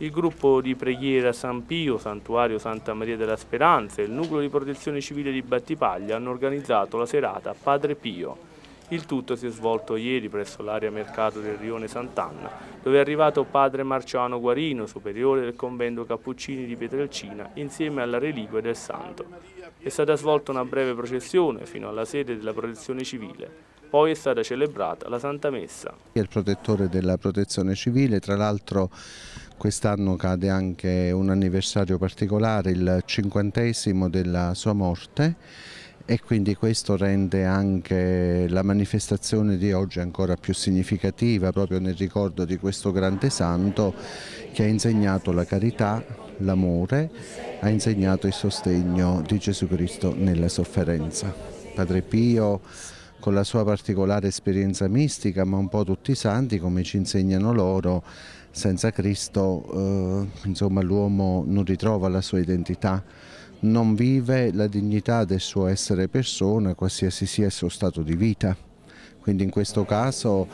il gruppo di preghiera San Pio, Santuario Santa Maria della Speranza e il nucleo di protezione civile di Battipaglia hanno organizzato la serata Padre Pio. Il tutto si è svolto ieri presso l'area mercato del Rione Sant'Anna, dove è arrivato padre Marciano Guarino, superiore del convento Cappuccini di Pietrelcina, insieme alla reliquia del santo. È stata svolta una breve processione fino alla sede della protezione civile poi è stata celebrata la Santa Messa. È il protettore della protezione civile, tra l'altro quest'anno cade anche un anniversario particolare, il cinquantesimo della sua morte e quindi questo rende anche la manifestazione di oggi ancora più significativa proprio nel ricordo di questo grande santo che ha insegnato la carità, l'amore, ha insegnato il sostegno di Gesù Cristo nella sofferenza. Padre Pio con la sua particolare esperienza mistica, ma un po' tutti i santi, come ci insegnano loro, senza Cristo eh, l'uomo non ritrova la sua identità, non vive la dignità del suo essere persona, qualsiasi sia il suo stato di vita. Quindi in questo caso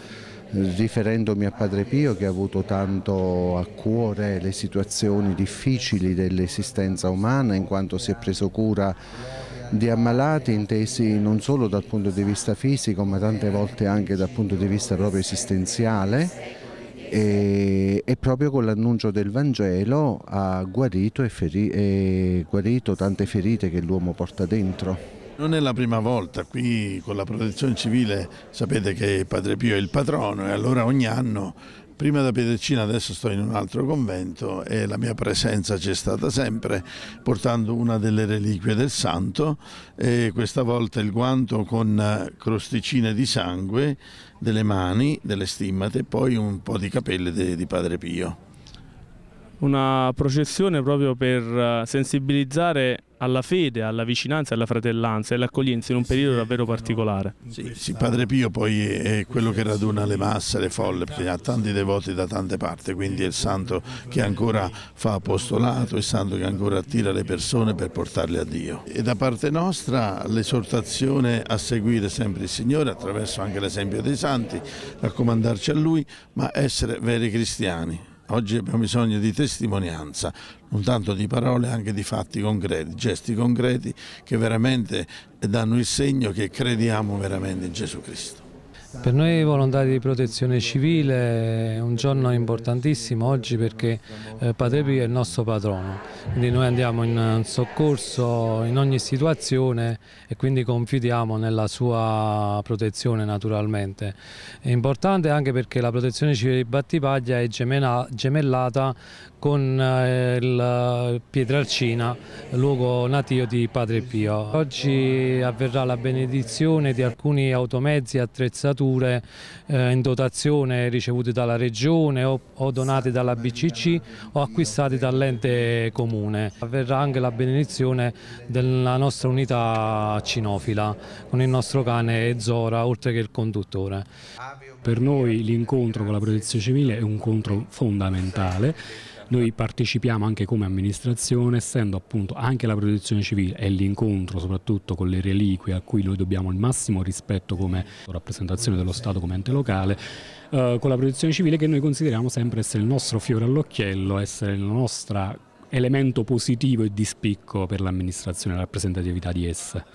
riferendomi a Padre Pio che ha avuto tanto a cuore le situazioni difficili dell'esistenza umana in quanto si è preso cura di ammalati intesi non solo dal punto di vista fisico ma tante volte anche dal punto di vista proprio esistenziale e, e proprio con l'annuncio del Vangelo ha guarito, e feri, e guarito tante ferite che l'uomo porta dentro. Non è la prima volta, qui con la protezione civile sapete che Padre Pio è il patrono e allora ogni anno Prima da Piedecina adesso sto in un altro convento e la mia presenza c'è stata sempre portando una delle reliquie del santo e questa volta il guanto con eh, crosticine di sangue delle mani, delle stimmate e poi un po' di capelli di Padre Pio una processione proprio per eh, sensibilizzare alla fede, alla vicinanza, alla fratellanza e all'accoglienza in un periodo davvero particolare. Sì, sì, Padre Pio poi è quello che raduna le masse, le folle, perché ha tanti devoti da tante parti, quindi è il santo che ancora fa apostolato, il santo che ancora attira le persone per portarle a Dio. E da parte nostra l'esortazione a seguire sempre il Signore attraverso anche l'esempio dei santi, raccomandarci a Lui, ma essere veri cristiani. Oggi abbiamo bisogno di testimonianza, non tanto di parole, anche di fatti concreti, gesti concreti che veramente danno il segno che crediamo veramente in Gesù Cristo. Per noi volontari di protezione civile è un giorno importantissimo oggi perché eh, Padre Pio è il nostro patrono, quindi noi andiamo in eh, soccorso in ogni situazione e quindi confidiamo nella sua protezione naturalmente. È importante anche perché la protezione civile di Battipaglia è gemellata con eh, il Pietralcina, luogo natio di Padre Pio. Oggi avverrà la benedizione di alcuni automezzi e attrezzature strutture eh, in dotazione ricevute dalla regione o, o donate dalla BCC o acquistate dall'ente comune. Avverrà anche la benedizione della nostra unità cinofila con il nostro cane Zora oltre che il conduttore. Per noi l'incontro con la protezione civile è un incontro fondamentale noi partecipiamo anche come amministrazione, essendo appunto anche la protezione civile e l'incontro soprattutto con le reliquie a cui noi dobbiamo il massimo rispetto come rappresentazione dello Stato come ente locale, eh, con la protezione civile che noi consideriamo sempre essere il nostro fiore all'occhiello, essere il nostro elemento positivo e di spicco per l'amministrazione e la rappresentatività di essa.